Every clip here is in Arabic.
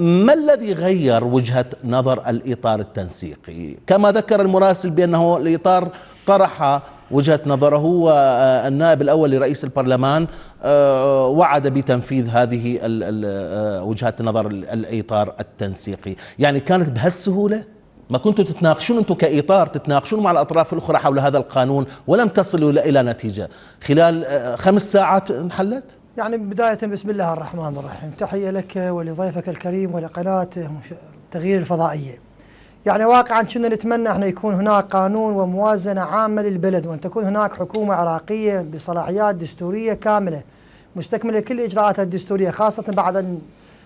ما الذي غير وجهة نظر الإطار التنسيقي كما ذكر المراسل بأنه الإطار طرح وجهة نظره والنائب الأول لرئيس البرلمان آه، وعد بتنفيذ هذه آه، وجهة نظر الإطار التنسيقي يعني كانت بهالسهولة ما كنتوا تتناقشون أنتم كإطار تتناقشون مع الأطراف الأخرى حول هذا القانون ولم تصلوا إلى نتيجة خلال آه، خمس ساعات انحلت يعني بداية بسم الله الرحمن الرحيم تحية لك ولضيفك الكريم ولقناة تغيير الفضائية يعني واقعا كنا نتمنى احنا يكون هناك قانون وموازنة عامة للبلد وأن تكون هناك حكومة عراقية بصلاحيات دستورية كاملة مستكملة كل إجراءاتها الدستورية خاصة بعد أن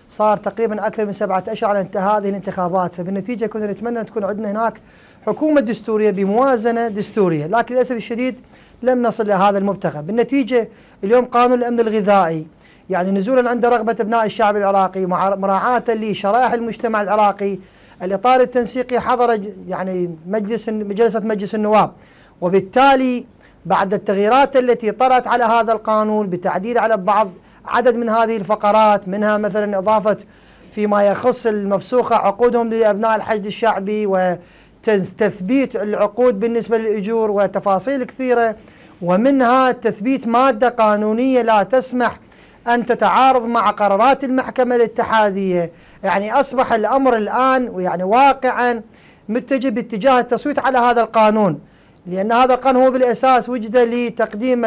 صار تقريبا اكثر من سبعة اشهر على انتهاء هذه الانتخابات فبالنتيجه كنا نتمنى تكون عندنا هناك حكومه دستوريه بموازنه دستوريه لكن للاسف الشديد لم نصل لهذا المبتغى بالنتيجه اليوم قانون الامن الغذائي يعني نزولا عند رغبه ابناء الشعب العراقي مراعاه لشرائح المجتمع العراقي الاطار التنسيقي حضر يعني مجلس جلسه مجلس النواب وبالتالي بعد التغييرات التي طرأت على هذا القانون بتعديل على بعض عدد من هذه الفقرات منها مثلا إضافة فيما يخص المفسوخة عقودهم لأبناء الحشد الشعبي وتثبيت العقود بالنسبة للأجور وتفاصيل كثيرة ومنها تثبيت مادة قانونية لا تسمح أن تتعارض مع قرارات المحكمة الاتحادية يعني أصبح الأمر الآن يعني واقعا متجه باتجاه التصويت على هذا القانون لأن هذا القانون هو بالأساس وجد لتقديم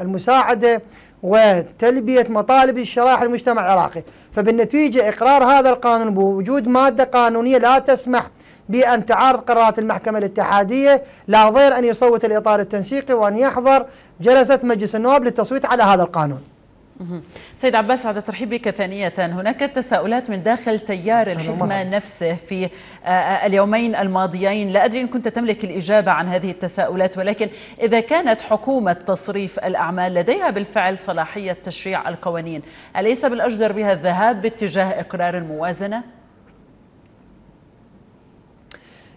المساعدة وتلبية مطالب الشرائح المجتمع العراقي فبالنتيجة إقرار هذا القانون بوجود مادة قانونية لا تسمح بأن تعارض قرارات المحكمة الاتحادية لا غير أن يصوت الإطار التنسيقي وأن يحضر جلسة مجلس النواب للتصويت على هذا القانون سيد عباس بعد ترحيب بك ثانية هناك تساؤلات من داخل تيار الحكمة نفسه في آه، آه، اليومين الماضيين لا أدري إن كنت تملك الإجابة عن هذه التساؤلات ولكن إذا كانت حكومة تصريف الأعمال لديها بالفعل صلاحية تشريع القوانين أليس بالأجدر بها الذهاب باتجاه إقرار الموازنة؟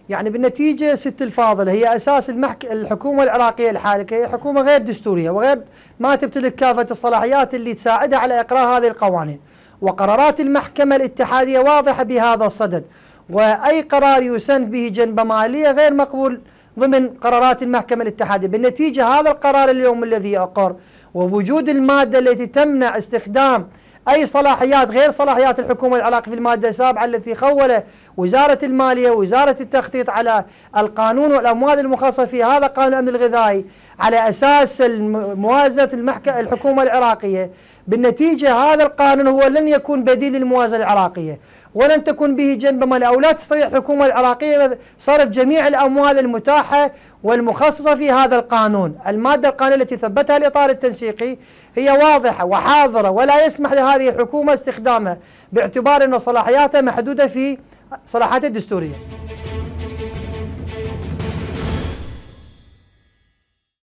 يعني بالنتيجة ست الفاضل هي أساس المحك... الحكومة العراقية الحالكة هي حكومة غير دستورية وغير ما تمتلك كافة الصلاحيات اللي تساعدها على إقرار هذه القوانين وقرارات المحكمة الاتحادية واضحة بهذا الصدد وأي قرار يسن به جنبة مالية غير مقبول ضمن قرارات المحكمة الاتحادية بالنتيجة هذا القرار اليوم الذي أقر ووجود المادة التي تمنع استخدام أي صلاحيات غير صلاحيات الحكومة العراقية في المادة السابعة التي خول وزارة المالية وزارة التخطيط على القانون والأموال المخصصة في هذا قانون الأمن الغذائي على أساس موازنة المحك... الحكومة العراقية بالنتيجة هذا القانون هو لن يكون بديل للموازنة العراقية ولن تكون به جنب مال أو لا تستطيع الحكومة العراقية صرف جميع الأموال المتاحة والمخصصة في هذا القانون المادة القانونية التي ثبتها الإطار التنسيقي هي واضحة وحاضرة ولا يسمح لهذه الحكومة استخدامها باعتبار أن صلاحياتها محدودة في صلاحاتها الدستورية